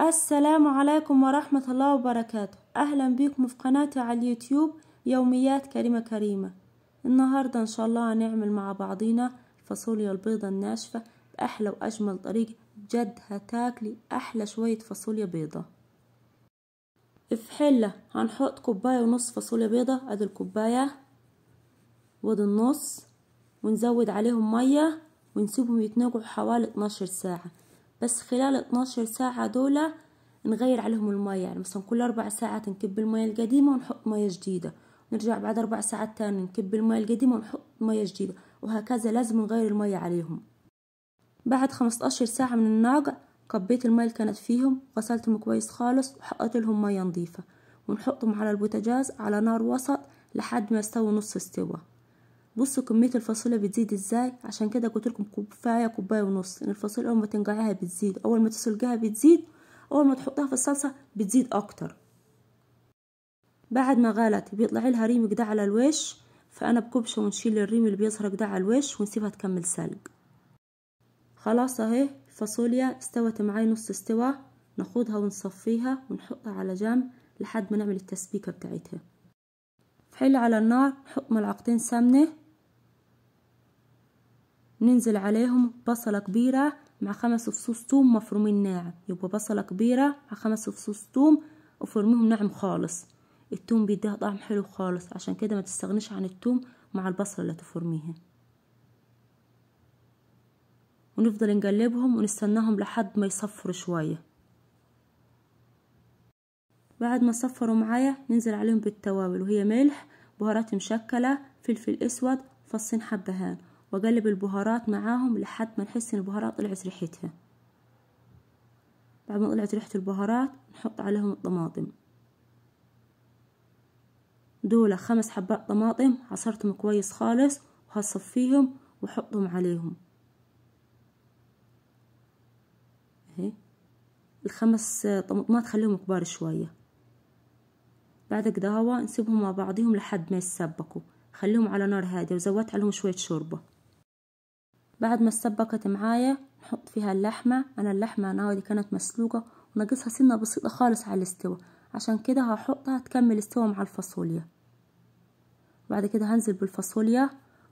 السلام عليكم ورحمة الله وبركاته أهلا بيكم في قناتي على اليوتيوب يوميات كريمة كريمة النهاردة إن شاء الله هنعمل مع بعضينا فاصوليا البيضة الناشفة بأحلى وأجمل طريقة بجد هتاكلي أحلى شوية فاصوليا بيضة في حلة هنحط كوباية ونص فاصوليا بيضة أدي الكوباية وادي النص ونزود عليهم مية ونسيبهم يتنقعوا حوالي 12 ساعة بس خلال 12 ساعة دولة نغير عليهم المية يعني مثلا كل أربع ساعات نكب المية القديمة ونحط مية جديدة نرجع بعد أربع ساعات تاني نكب المية القديمة ونحط مية جديدة وهكذا لازم نغير المية عليهم بعد 15 ساعة من الناقع كبيت المية اللي كانت فيهم غسلتهم كويس خالص وحطيت لهم مية نظيفة ونحطهم على البوتجاز على نار وسط لحد ما يستوي نص استوى بصوا كميه الفاصوليا بتزيد ازاي عشان كده قلت لكم كوبايه كوبايه ونص ان الفاصوليا اول ما تنقعيها بتزيد اول ما تسلقيها بتزيد اول ما تحطها في الصلصه بتزيد اكتر بعد ما غلت بيطلع لها ريم كده على الوش فانا بكبشه ونشيل الريم اللي بيظهر كده على الوش ونسيبها تكمل سلق خلاص اهي الفاصوليا استوت معايا نص استوى ناخدها ونصفيها ونحطها على جنب لحد ما نعمل التسبيكه بتاعتها حل على النار نحط ملعقتين سمنه ننزل عليهم بصلة كبيرة مع خمس فصوص توم مفرومين ناعم يبقى بصلة كبيرة مع خمس فصوص توم وفرميهم ناعم خالص التوم بيديها طعم حلو خالص عشان كده ما تستغنيش عن التوم مع البصلة اللي تفرميها ونفضل نقلبهم ونستناهم لحد ما يصفروا شوية بعد ما صفروا معايا ننزل عليهم بالتوابل وهي ملح بهارات مشكلة فلفل اسود فصين حبهان واقلب البهارات معاهم لحد ما نحس ان البهارات طلعت ريحتها بعد ما طلعت ريحة البهارات نحط عليهم الطماطم دولة خمس حبات طماطم عصرتهم كويس خالص وهصفيهم وحطهم عليهم اهي الخمس طماطمات خليهم كبار شوية بعد كده هوا نسيبهم مع بعضهم لحد ما يتسبكوا خليهم على نار هادية وزودت عليهم شوية شوربة بعد ما اتسبكت معايا نحط فيها اللحمة أنا اللحمة أنا دي كانت مسلوقة وناقصها سنة بسيطة خالص على الاستوى عشان كده هحطها تكمل استوى مع الفاصوليا بعد كده هنزل بالفاصوليا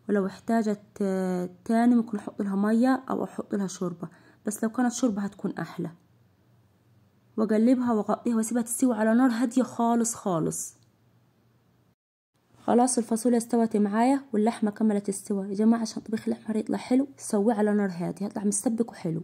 ولو احتاجت آه، تاني ممكن احط لها مية او احط لها شوربة بس لو كانت شوربة هتكون احلى واقلبها واغطيها واسيبها تستوي على نار هادية خالص خالص خلاص الفاصوليا استوت معايا واللحمه كملت استوى يا جماعه عشان طبيخ اللحمه يطلع حلو سويه على نار هاديه يطلع مسبك وحلو